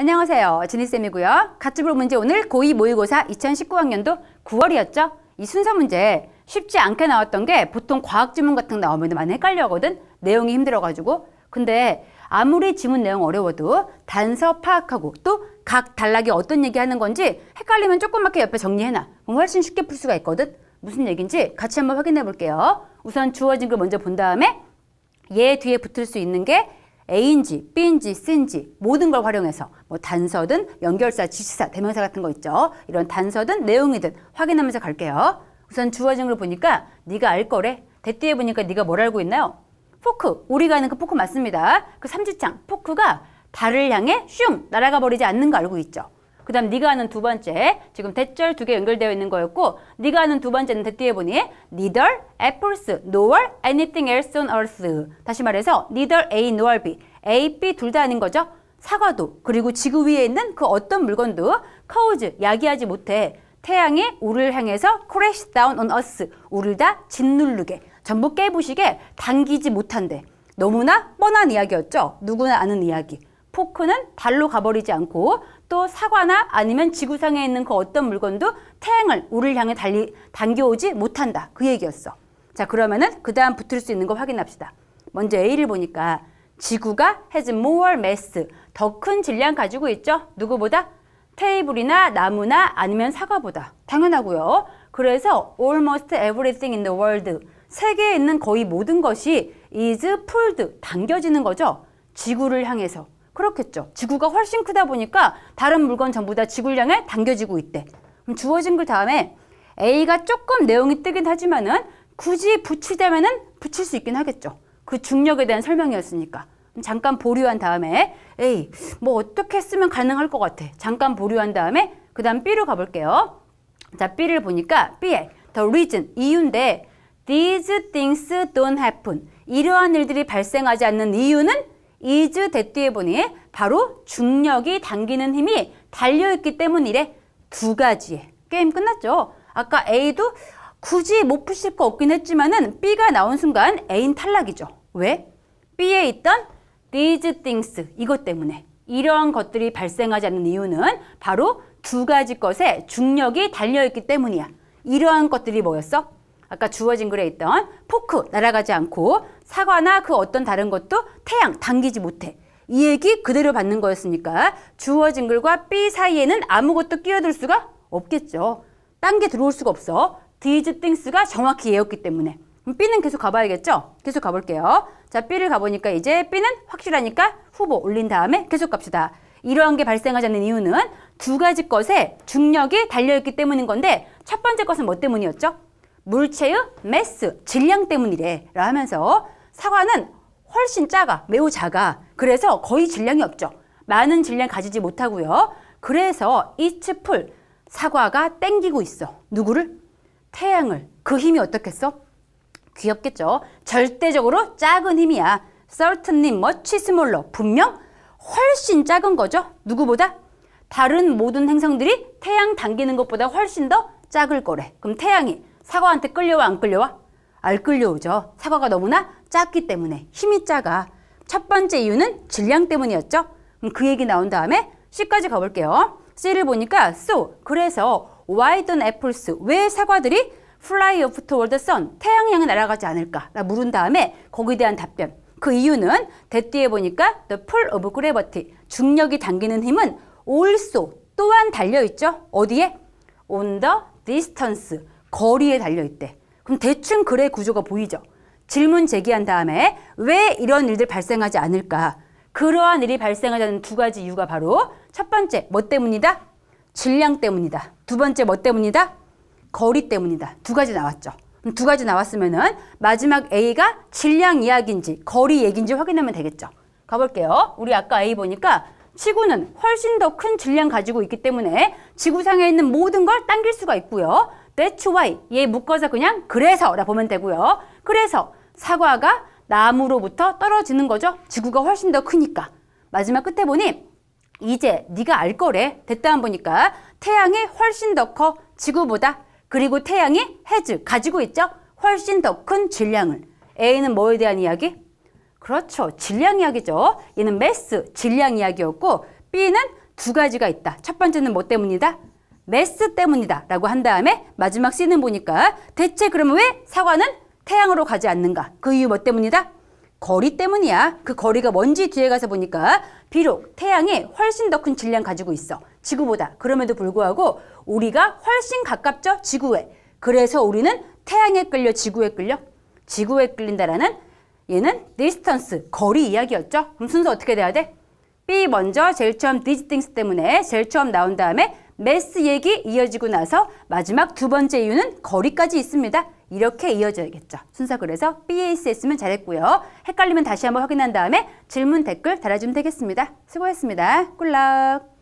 안녕하세요. 진희쌤이고요. 가츠불 문제 오늘 고2 모의고사 2019학년도 9월이었죠. 이 순서 문제 쉽지 않게 나왔던 게 보통 과학 지문 같은 거 나오면 많이 헷갈려 하거든. 내용이 힘들어가지고. 근데 아무리 지문 내용 어려워도 단서 파악하고 또 각 단락이 어떤 얘기하는 건지 헷갈리면 조그맣게 옆에 정리해놔. 그럼 훨씬 쉽게 풀 수가 있거든. 무슨 얘기인지 같이 한번 확인해 볼게요. 우선 주어진 걸 먼저 본 다음에 얘 뒤에 붙을 수 있는 게 A인지 B인지 C인지 모든 걸 활용해서 뭐 단서든 연결사, 지시사, 대명사 같은 거 있죠. 이런 단서든 내용이든 확인하면서 갈게요. 우선 주어진 걸 보니까 네가 알 거래. 대띠에 보니까 네가 뭘 알고 있나요? 포크, 우리가 아는 그 포크 맞습니다. 그 삼지창, 포크가 달을 향해 슝 날아가 버리지 않는 거 알고 있죠. 그 다음 네가 아는 두 번째 지금 대절 두 개 연결되어 있는 거였고 네가 아는 두 번째는 대 그 뒤에 보니 neither apples nor anything else on earth 다시 말해서 neither A nor B A, B 둘 다 아닌 거죠 사과도 그리고 지구 위에 있는 그 어떤 물건도 cause 야기하지 못해 태양이 우리를 향해서 crash down on us 우리를 다 짓누르게 전부 깨부시게 당기지 못한데 너무나 뻔한 이야기였죠 누구나 아는 이야기 포크는 발로 가버리지 않고 또 사과나 아니면 지구상에 있는 그 어떤 물건도 태양을 우리를 향해 달리 당겨오지 못한다. 그 얘기였어. 자 그러면은 그 다음 붙을 수 있는 거 확인합시다. 먼저 A를 보니까 지구가 has more mass, 더 큰 질량 가지고 있죠. 누구보다? 테이블이나 나무나 아니면 사과보다. 당연하고요. 그래서 almost everything in the world, 세계에 있는 거의 모든 것이 is pulled, 당겨지는 거죠. 지구를 향해서. 그렇겠죠. 지구가 훨씬 크다 보니까 다른 물건 전부 다 지구량에 당겨지고 있대. 그럼 주어진 글 다음에 A가 조금 내용이 뜨긴 하지만은 굳이 붙이자면은 붙일 수 있긴 하겠죠. 그 중력에 대한 설명이었으니까. 잠깐 보류한 다음에 에이 뭐 어떻게 쓰면 가능할 것 같아. 잠깐 보류한 다음에 그 다음 B로 가볼게요. 자 B를 보니까 B에 the reason 이유인데 these things don't happen 이러한 일들이 발생하지 않는 이유는 이즈 대띠에 보니 바로 중력이 당기는 힘이 달려있기 때문이래. 두 가지. 게임 끝났죠? 아까 A도 굳이 못 푸실 거 없긴 했지만 은 B가 나온 순간 a 인 탈락이죠. 왜? B에 있던 these things, 이것 때문에. 이러한 것들이 발생하지 않는 이유는 바로 두 가지 것에 중력이 달려있기 때문이야. 이러한 것들이 뭐였어? 아까 주어진 글에 있던 포크 날아가지 않고 사과나 그 어떤 다른 것도 태양 당기지 못해. 이 얘기 그대로 받는 거였으니까 주어진 글과 B 사이에는 아무것도 끼어들 수가 없겠죠. 딴 게 들어올 수가 없어. These things가 정확히 예였기 때문에. 그럼 B는 계속 가봐야겠죠? 계속 가볼게요. 자, B를 가보니까 이제 B는 확실하니까 후보 올린 다음에 계속 갑시다. 이러한 게 발생하지 않는 이유는 두 가지 것에 중력이 달려있기 때문인 건데 첫 번째 것은 뭐 때문이었죠? 물체의 매스, 질량 때문이래 라면서 사과는 훨씬 작아, 매우 작아. 그래서 거의 질량이 없죠. 많은 질량 가지지 못하고요. 그래서 이츠풀, 사과가 땡기고 있어. 누구를? 태양을. 그 힘이 어떻겠어? 귀엽겠죠. 절대적으로 작은 힘이야. 썰 e 님 t 뭐 치 스몰러 분명 훨씬 작은 거죠. 누구보다? 다른 모든 행성들이 태양 당기는 것보다 훨씬 더 작을 거래. 그럼 태양이 사과한테 끌려와 안 끌려와? 알 끌려오죠. 사과가 너무나 작기 때문에 힘이 작아. 첫 번째 이유는 질량 때문이었죠. 그럼 그 얘기 나온 다음에 C까지 가볼게요. C를 보니까 so 그래서 why don't apples 왜 사과들이 fly off toward the sun 태양향에 날아가지 않을까 라 물은 다음에 거기에 대한 답변 그 이유는 대띠에 보니까 the pull of gravity 중력이 당기는 힘은 also 또한 달려있죠 어디에? on the distance 거리에 달려있대. 그럼 대충 글의 구조가 보이죠. 질문 제기한 다음에 왜 이런 일들 발생하지 않을까? 그러한 일이 발생하자는 두 가지 이유가 바로 첫 번째, 뭐 때문이다? 질량 때문이다. 두 번째, 뭐 때문이다? 거리 때문이다. 두 가지 나왔죠. 그럼 두 가지 나왔으면은 마지막 A가 질량 이야기인지 거리 얘기인지 확인하면 되겠죠. 가볼게요. 우리 아까 A 보니까 지구는 훨씬 더 큰 질량 가지고 있기 때문에 지구상에 있는 모든 걸 당길 수가 있고요. That's why 얘 묶어서 그냥 그래서라 보면 되고요. 그래서 사과가 나무로부터 떨어지는 거죠. 지구가 훨씬 더 크니까. 마지막 끝에 보니 이제 네가 알 거래. 됐다 한 보니까 태양이 훨씬 더 커 지구보다. 그리고 태양이 해즈 가지고 있죠. 훨씬 더 큰 질량을. A는 뭐에 대한 이야기? 그렇죠. 질량 이야기죠. 얘는 매스, 질량 이야기였고 B는 두 가지가 있다. 첫 번째는 뭐 때문이다? 메스 때문이다 라고 한 다음에 마지막 씬은 보니까 대체 그러면 왜 사과는 태양으로 가지 않는가? 그 이유 뭐 때문이다? 거리 때문이야. 그 거리가 뭔지 뒤에 가서 보니까 비록 태양이 훨씬 더 큰 질량 가지고 있어. 지구보다. 그럼에도 불구하고 우리가 훨씬 가깝죠? 지구에. 그래서 우리는 태양에 끌려 지구에 끌려? 지구에 끌린다라는 얘는 디스턴스, 거리 이야기였죠? 그럼 순서 어떻게 돼야 돼? B 먼저 제일 처음 디지띵스 때문에 제일 처음 나온 다음에 매스 얘기 이어지고 나서 마지막 두 번째 이유는 거리까지 있습니다. 이렇게 이어져야겠죠. 순서 그래서 b a s 으면 잘했고요. 헷갈리면 다시 한번 확인한 다음에 질문 댓글 달아주면 되겠습니다. 수고했습니다. 꿀락!